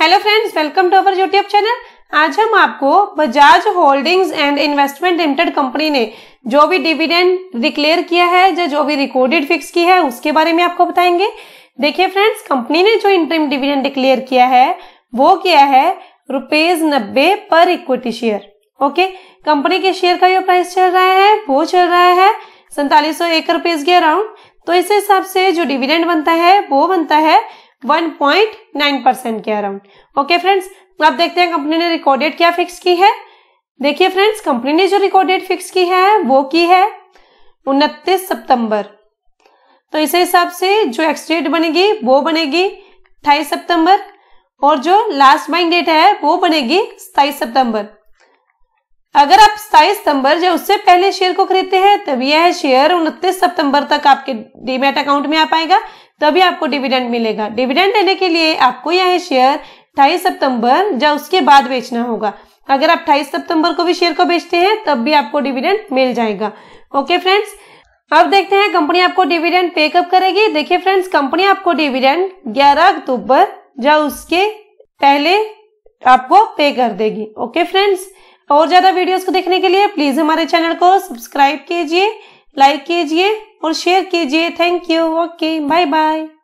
hello friends welcome to our YouTube channel आज हम आपको Bajaj Holdings and Investment Limited company ने जो भी डिविडेंड डिक्लेयर किया है या जो भी रिकॉर्डेड फिक्स की है उसके बारे में आपको बताएंगे देखिए फ्रेंड्स कंपनी ने जो इंटरम डिविडेंड डिक्लेयर किया है वो किया है रुपीज नब्बे पर इक्विटी शेयर ओके कंपनी के शेयर का जो प्राइस चल रहा है वो चल रहा है सैतालीस सौ एक रुपीज के अराउंड तो इस हिसाब से जो डिविडेंड बनता है वो बनता है 1.9 परसेंट के अराउंड ओके फ्रेंड्स अब देखते हैं कंपनी ने रिकॉर्डेड क्या फिक्स की है देखिए फ्रेंड्स कंपनी ने जो रिकॉर्डेड फिक्स की है वो की है उनतीस सितंबर तो इस हिसाब से जो एक्सडेट बनेगी वो बनेगी अट्ठाईस सितंबर और जो लास्ट बाइंग डेट है वो बनेगी सताइस सितंबर अगर आप सताइस सितंबर या उससे पहले शेयर को खरीदते हैं तब यह शेयर उनतीस सितंबर तक आपके डीमेट अकाउंट में आ पाएगा तभी आपको डिविडेंड मिलेगा डिविडेंड लेने के लिए आपको यह शेयर 28 सितंबर या उसके बाद बेचना होगा अगर आप 28 सितंबर को भी शेयर को बेचते हैं तब भी आपको डिविडेंड मिल जाएगा ओके फ्रेंड्स अब देखते हैं कंपनी आपको डिविडेंड पे कब करेगी देखिए फ्रेंड्स कंपनी आपको डिविडेंड 11 अक्टूबर या उसके पहले आपको पे कर देगी ओके फ्रेंड्स और ज्यादा वीडियोस को देखने के लिए प्लीज हमारे चैनल को सब्सक्राइब कीजिए लाइक कीजिए और शेयर कीजिए thank you okay bye bye